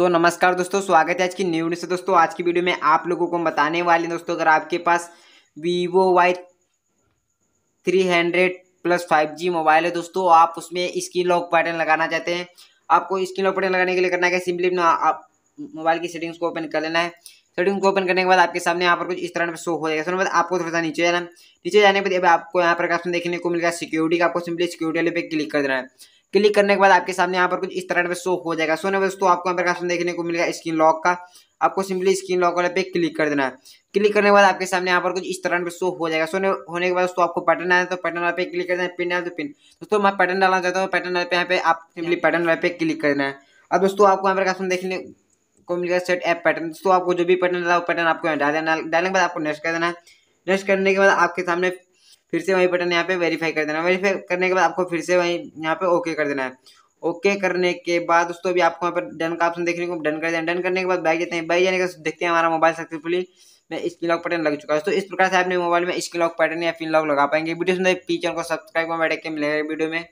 सो so, नमस्कार दोस्तों स्वागत है आज की न्यू न्यूज से दोस्तों आज की वीडियो में आप लोगों को बताने वाले हैं दोस्तों अगर आपके पास Vivo Y three hundred plus five G mobile है दोस्तों आप उसमें स्क्रीन लॉक पैटर्न लगाना चाहते हैं आपको स्क्रीन लॉक पैटर्न लगाने के लिए करना है सिंपली अपना आप मोबाइल की सेटिंग्स को ओपन कर लेना है सेटिंग को ओपन करने के बाद आपके सामने यहाँ पर कुछ इस तरह शो हो जाएगा उसके आपको थोड़ा सा नीचे जाना नीचे जाने के बाद आपको यहाँ पर देखने को मिलेगा सिक्योरिटी का आपको सिंपली सिक्योरिटी वाले पे क्लिक कर देना है क्लिक करने के बाद आपके सामने यहाँ पर कुछ इस तरह शो हो जाएगा सोने दोस्तों आपको यहाँ पर ऑप्शन देखने को मिलेगा स्क्रीन लॉक का आपको सिंपली स्क्रीन लॉक वाले पे क्लिक कर देना है क्लिक करने के बाद आपके सामने यहाँ पर कुछ इस तरह पे शो हो जाएगा सोने होने के बाद दोस्तों आपको पैटर्न आना तो पैटर्न वाले पे क्लिक कर देना है पिन डाल तो पिन दोस्तों मैं पैटर्न डालना चाहता हूँ पैटर्न वाले पे यहाँ पे आप सिंपली पैटर्न वाले पे क्लिक कर देना है अब दोस्तों आपको यहाँ पर कैसे देखने को मिलेगा सेट ऐप पैटर्न दोस्तों आपको जो भी पैटर्न डाला वो पैटर्न आपको यहाँ डाल देना डालने के बाद आपको नेक्स्ट कर देना है नेक्स्ट करने के बाद आपके सामने फिर से वही बटन यहाँ पे वेरीफाई कर देना वेरीफाई करने के बाद आपको फिर से वही यहाँ पे ओके कर देना है ओके करने के बाद दोस्तों अभी आपको यहाँ पर डन का ऑप्शन देखने को डन कर देना डन करने के बाद बैग देते हैं बैग जाने के बाद देखते हैं हमारा मोबाइल सक्सेसफुली मैं स्क्रीन लॉक पैटर्न लग चुका है तो इस प्रकार से आपने मोबाइल में स्क्रीन लॉक पैटर्न या फिन लॉक लगा पाएंगे वीडियो सुनते हैं चैनल को सब्सक्राइब में बैठे के मिलेगा वीडियो में